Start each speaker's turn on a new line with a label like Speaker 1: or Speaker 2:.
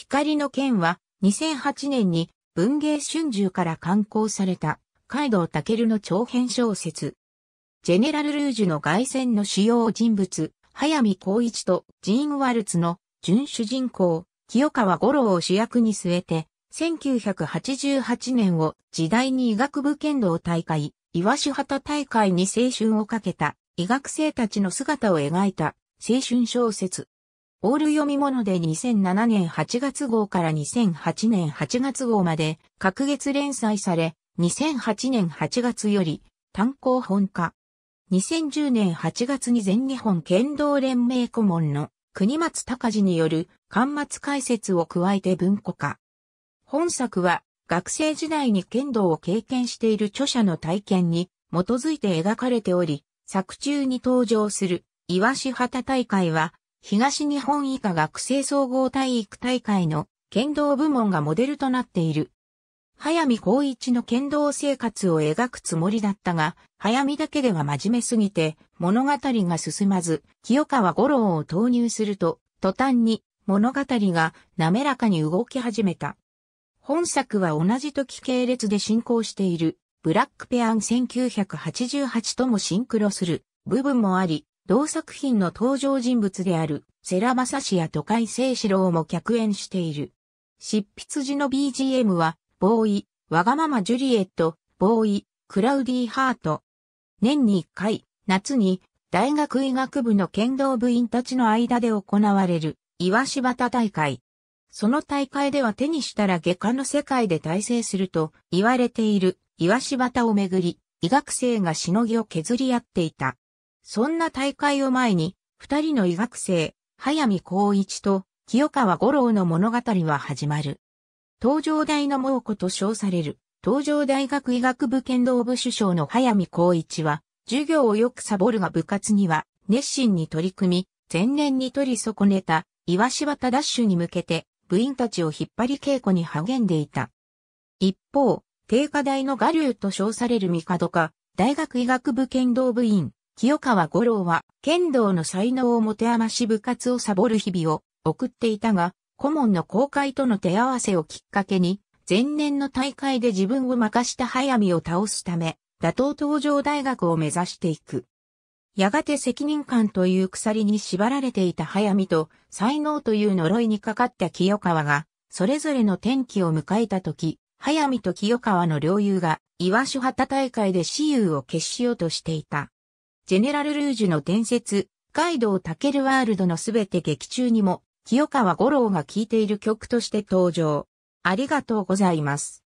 Speaker 1: 光の剣は2008年に文芸春秋から刊行された海道武の長編小説。ジェネラル・ルージュの外戦の主要人物、早見光一とジーン・ワルツの準主人公、清川五郎を主役に据えて、1988年を時代に医学部剣道大会、岩手旗大会に青春をかけた医学生たちの姿を描いた青春小説。オール読み物で2007年8月号から2008年8月号まで各月連載され、2008年8月より単行本化。2010年8月に全日本剣道連盟顧問の国松隆による端末解説を加えて文庫化。本作は学生時代に剣道を経験している著者の体験に基づいて描かれており、作中に登場する岩橋旗大会は東日本以下学生総合体育大会の剣道部門がモデルとなっている。早見光一の剣道生活を描くつもりだったが、早見だけでは真面目すぎて物語が進まず、清川五郎を投入すると、途端に物語が滑らかに動き始めた。本作は同じ時系列で進行している、ブラックペアン1988ともシンクロする部分もあり、同作品の登場人物である、世良正シや都会清志郎も客演している。執筆時の BGM は、ボーイ、わがままジュリエット、ボーイ、クラウディーハート。年に一回、夏に、大学医学部の剣道部員たちの間で行われる、岩柴田大会。その大会では手にしたら外科の世界で大成すると言われている岩柴田をめぐり、医学生がしのぎを削り合っていた。そんな大会を前に、二人の医学生、早見光一と清川五郎の物語は始まる。東上大の猛虎と称される、東上大学医学部剣道部主将の早見光一は、授業をよくサボるが部活には熱心に取り組み、前年に取り損ねた岩柴田ダッシュに向けて部員たちを引っ張り稽古に励んでいた。一方、帝華大の我流と称される帝か、大学医学部剣道部員、清川五郎は剣道の才能を持て余し部活をサボる日々を送っていたが、顧問の公開との手合わせをきっかけに、前年の大会で自分を任した早見を倒すため、打倒登場大学を目指していく。やがて責任感という鎖に縛られていた早見と才能という呪いにかかった清川が、それぞれの転機を迎えた時、早見と清川の両友が、岩手旗大会で私有を決しようとしていた。ジェネラルルージュの伝説、カイドウ・タケルワールドのすべて劇中にも、清川五郎が聴いている曲として登場。ありがとうございます。